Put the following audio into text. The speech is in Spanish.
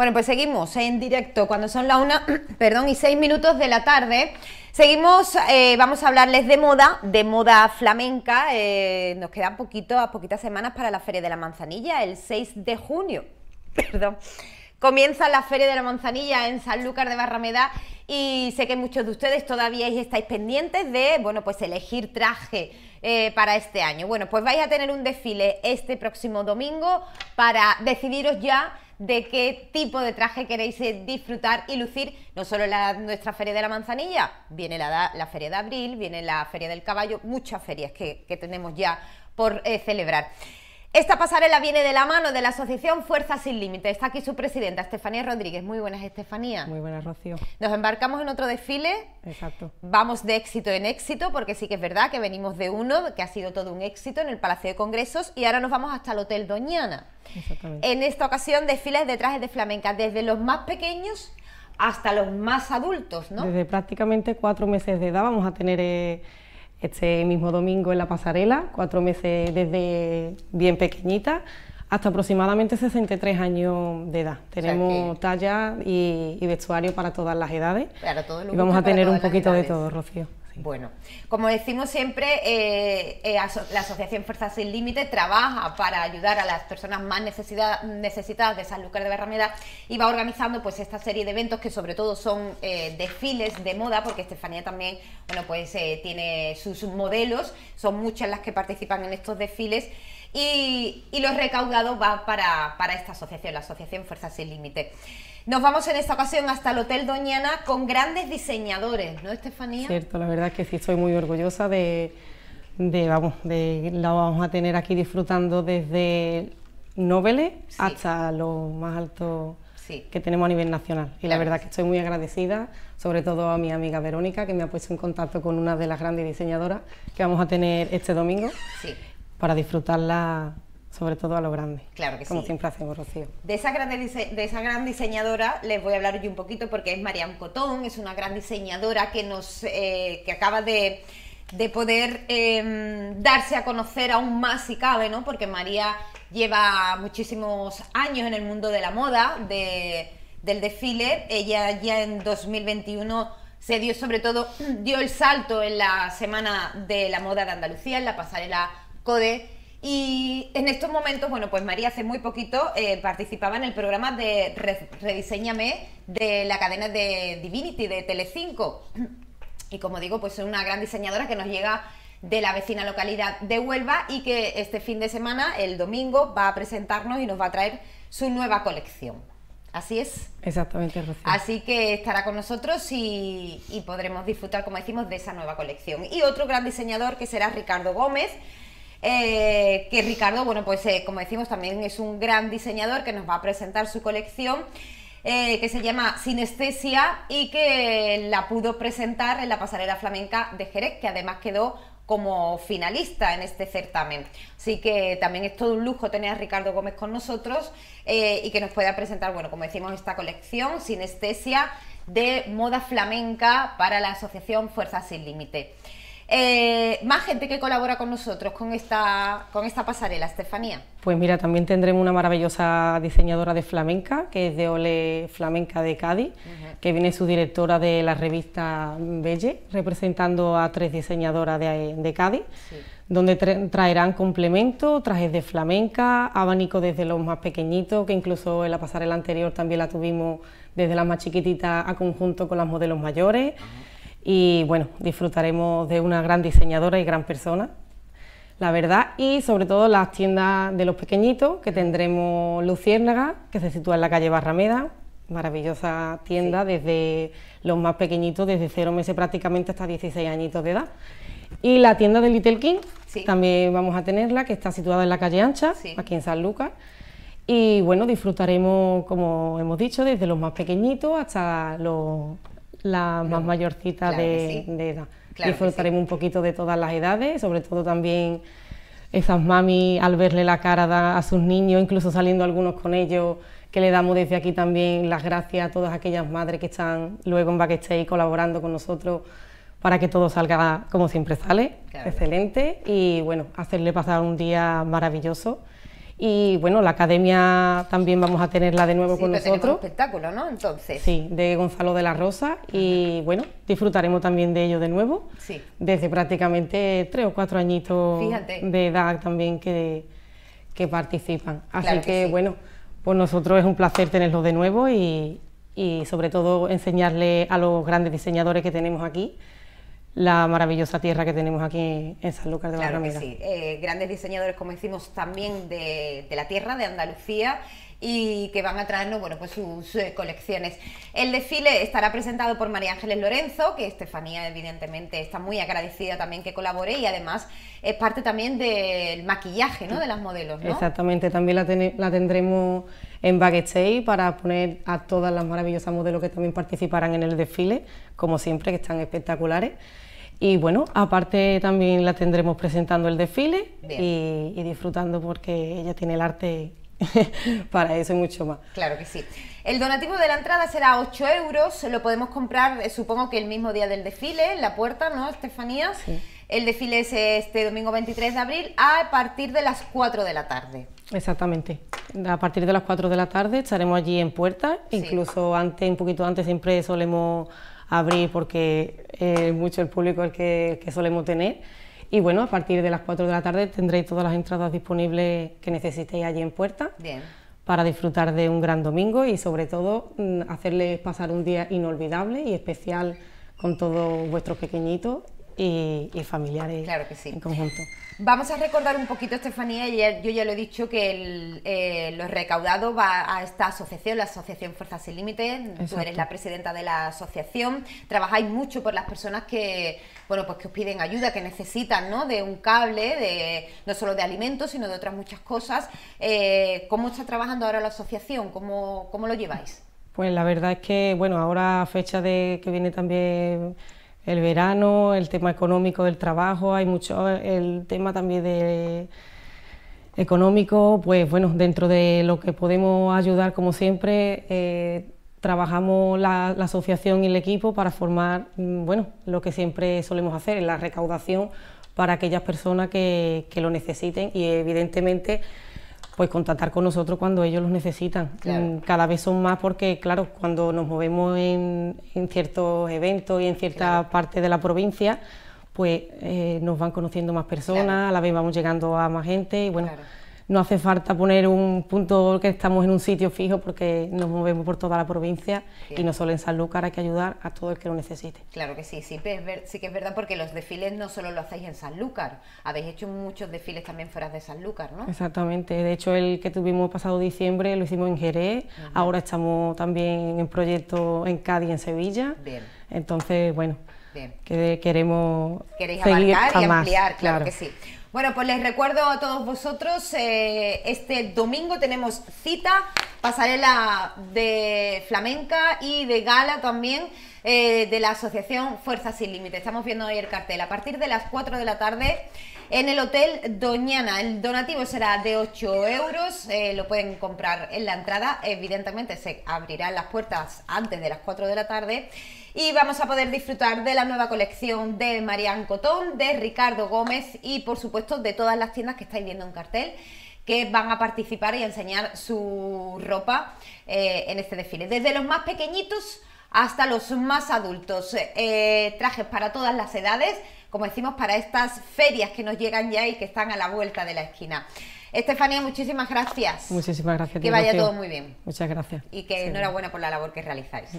Bueno, pues seguimos en directo cuando son la una, perdón, y seis minutos de la tarde. Seguimos, eh, vamos a hablarles de moda, de moda flamenca. Eh, nos quedan poquito, a poquitas semanas para la Feria de la Manzanilla, el 6 de junio. Perdón. Comienza la Feria de la Manzanilla en Sanlúcar de Barrameda y sé que muchos de ustedes todavía estáis pendientes de, bueno, pues elegir traje eh, para este año. Bueno, pues vais a tener un desfile este próximo domingo para decidiros ya de qué tipo de traje queréis eh, disfrutar y lucir, no solo la, nuestra Feria de la Manzanilla, viene la, Feria de Abril, viene la Feria del Caballo, muchas ferias que, tenemos ya por eh, celebrar. Esta pasarela viene de la mano de la Asociación Fuerzas Sin Límites. Está aquí su presidenta, Estefanía Rodríguez. Muy buenas, Estefanía. Muy buenas, Rocío. Nos embarcamos en otro desfile. Exacto. Vamos de éxito en éxito, porque sí que es verdad que venimos de uno que ha sido todo un éxito en el Palacio de Congresos y ahora nos vamos hasta el Hotel Doñana. Exactamente. En esta ocasión, desfiles de trajes de flamenca, desde los más pequeños hasta los más adultos, ¿no? Desde prácticamente cuatro meses de edad vamos a tener... Eh, este mismo domingo en la pasarela, cuatro meses desde bien pequeñita, hasta aproximadamente 63 años de edad. Tenemos talla y, vestuario para todas las edades. y vamos a tener un poquito de todo, Rocío. Bueno, como decimos siempre, eh, eh, la Asociación Fuerzas Sin Límite trabaja para ayudar a las personas más necesitadas de San Lucas de Barrameda y va organizando pues esta serie de eventos que sobre todo son eh, desfiles de moda, porque Estefanía también, bueno, pues tiene sus modelos, son muchas las que participan en estos desfiles y, los recaudados recaudado va para, esta asociación, la Asociación Fuerzas Sin Límite. Nos vamos en esta ocasión hasta el Hotel Doñana con grandes diseñadores, ¿no, Estefanía? Cierto, la verdad es que sí, estoy muy orgullosa de, de vamos, de la vamos a tener aquí disfrutando desde Nobeles hasta los más altos que tenemos a nivel nacional. Y la verdad que estoy muy agradecida, sobre todo a mi amiga Verónica, que me ha puesto en contacto con una de las grandes diseñadoras que vamos a tener este domingo. Sí para disfrutarla sobre todo a lo grande. Claro que como sí. Como siempre hacemos, Rocío. De esa, gran de esa gran diseñadora les voy a hablar hoy un poquito porque es Mariam Cotón, es una gran diseñadora que, nos, eh, que acaba de, poder em, darse a conocer aún más si cabe, ¿no? Porque María lleva muchísimos años en el mundo de la moda, de, del desfile. Ella ya en 2021 se dio sobre todo, dio el salto en la Semana de la Moda de Andalucía, en la pasarela y en estos momentos, bueno, pues María hace muy poquito eh, participaba en el programa de Rediseñame de la cadena de Divinity, de Telecinco. Y como digo, pues es una gran diseñadora que nos llega de la vecina localidad de Huelva y que este fin de semana, el domingo, va a presentarnos y nos va a traer su nueva colección. Así es. Exactamente, Rocío. Así que estará con nosotros y podremos disfrutar, como decimos, de esa nueva colección. Y otro gran diseñador que será Ricardo Gómez eh, que Ricardo, bueno, pues eh, como decimos, también es un gran diseñador que nos va a presentar su colección. Eh, que se llama Sinestesia y que la pudo presentar en la pasarela flamenca de Jerez, que además quedó como finalista en este certamen. Así que también es todo un lujo tener a Ricardo Gómez con nosotros y que nos pueda presentar, bueno, como decimos, esta colección Sinestesia de moda flamenca para la Asociación Fuerzas Sin Límite. Eh, más gente que colabora con nosotros, con esta, con esta pasarela, Estefanía. Pues mira, también tendremos una maravillosa diseñadora de flamenca, que es de Ole Flamenca de Cádiz, que viene su directora de la revista Belle, representando a tres diseñadoras de, Cádiz. donde traerán complementos, trajes de flamenca, abanico desde los más pequeñitos, que incluso en la pasarela anterior también la tuvimos desde las más chiquititas a conjunto con las modelos mayores y bueno, disfrutaremos de una gran diseñadora y gran persona, la verdad, y sobre todo las tiendas de los pequeñitos, que tendremos Luciérnaga, que se sitúa en la calle Barrameda, maravillosa tienda desde los más pequeñitos, desde cero meses prácticamente hasta 16 añitos de edad. Y la tienda de Little King, también vamos a tenerla, que está situada en la calle Ancha, aquí en San Lucas. Y bueno, disfrutaremos, como hemos dicho, desde los más pequeñitos hasta los ...la más mayorcita de, edad. Disfrutaremos un poquito de todas las edades, sobre todo también esas mami al verle la cara a sus niños, incluso saliendo algunos con ellos, que le damos desde aquí también las gracias a todas aquellas madres que están luego en backstage colaborando con nosotros para que todo salga como siempre sale, excelente, y bueno, hacerle pasar un día maravilloso y bueno, la academia también vamos a tenerla de nuevo con nosotros. Un espectáculo, ¿no? Entonces. Sí, de Gonzalo de la Rosa. Y bueno, disfrutaremos también de ello de nuevo. Sí. Desde prácticamente tres o cuatro añitos de edad también que, que participan. Así que, bueno, pues nosotros es un placer tenerlos de nuevo y, y sobre todo enseñarle a los grandes diseñadores que tenemos aquí la maravillosa tierra que tenemos aquí en San Lucas de claro Barrameda. sí, eh, grandes diseñadores, como decimos, también de, de, la tierra, de Andalucía y que van a traernos bueno, pues sus, eh, colecciones. El desfile estará presentado por María Ángeles Lorenzo, que Estefanía evidentemente está muy agradecida también que colabore y además es parte también del maquillaje ¿no? de las modelos. Exactamente, también la, la tendremos en backstage para poner a todas las maravillosas modelos que también participarán en el desfile, como siempre, que están espectaculares. Y bueno, aparte también la tendremos presentando el desfile y, y disfrutando porque ella tiene el arte para eso y mucho más. Claro que sí. El donativo de la entrada será 8 euros, lo podemos comprar, eh, supongo que el mismo día del desfile, en la puerta, ¿no, Estefanía? Sí. El desfile es este domingo 23 de abril a partir de las 4 de la tarde. Exactamente. A partir de las 4 de la tarde estaremos allí en puerta, incluso antes, un poquito antes siempre solemos abrir porque es mucho el público el que, solemos tener. Y bueno, a partir de las 4 de la tarde tendréis todas las entradas disponibles que necesitéis allí en puerta. Para disfrutar de un gran domingo y sobre todo mm, hacerles pasar un día inolvidable y especial con todos vuestros pequeñitos y, familiares en conjunto. Vamos a recordar un poquito, Estefanía, y yo ya lo he dicho que el, eh, recaudado va a esta asociación, la Asociación Fuerzas Sin Límites. Tú eres la presidenta de la asociación. Trabajáis mucho por las personas que, bueno, pues que os piden ayuda, que necesitan, ¿no? De un cable, de no solo de alimentos, sino de otras muchas cosas. Eh, ¿Cómo está trabajando ahora la asociación? ¿Cómo, cómo lo lleváis? Pues la verdad es que, bueno, ahora a fecha de que viene también el verano, el tema económico del trabajo, hay mucho, el tema también de económico, pues bueno, dentro de lo que podemos ayudar, como siempre, eh, trabajamos la, la, asociación y el equipo para formar, mm, bueno, lo que siempre solemos hacer, la recaudación para aquellas personas que, que lo necesiten y evidentemente pues contactar con nosotros cuando ellos los necesitan. Mm, cada vez son más porque, claro, cuando nos movemos en, ciertos eventos y en cierta parte de la provincia, pues eh, nos van conociendo más personas, a la vez vamos llegando a más gente y bueno no hace falta poner un punto que estamos en un sitio fijo porque nos movemos por toda la provincia y no solo en Sanlúcar hay que ayudar a todo el que lo necesite. Claro que sí, sí, sí que es verdad porque los desfiles no solo lo hacéis en Sanlúcar, habéis hecho muchos desfiles también fuera de Sanlúcar, ¿no? Exactamente, de hecho el que tuvimos pasado diciembre lo hicimos en Jerez, ahora estamos también en proyecto en Cádiz, en Sevilla. Bien. Entonces, bueno, que queremos Queréis abarcar y ampliar, claro que sí. Bueno, pues les recuerdo a todos vosotros, eh, este domingo tenemos cita pasarela de flamenca y de gala también eh, de la Asociación Fuerza Sin Límite. Estamos viendo hoy el cartel. A partir de las 4 de la tarde en el Hotel Doñana. El donativo será de 8 euros, eh, lo pueden comprar en la entrada, evidentemente se abrirán las puertas antes de las 4 de la tarde y vamos a poder disfrutar de la nueva colección de Marian Cotón, de Ricardo Gómez y por supuesto de todas las tiendas que estáis viendo en cartel que van a participar y enseñar su ropa eh, en este desfile. Desde los más pequeñitos hasta los más adultos. Eh, trajes para todas las edades, como decimos, para estas ferias que nos llegan ya y que están a la vuelta de la esquina. Estefanía, muchísimas gracias. Muchísimas gracias. Que vaya todo muy bien. Muchas gracias. Y que enhorabuena por la labor que realizáis.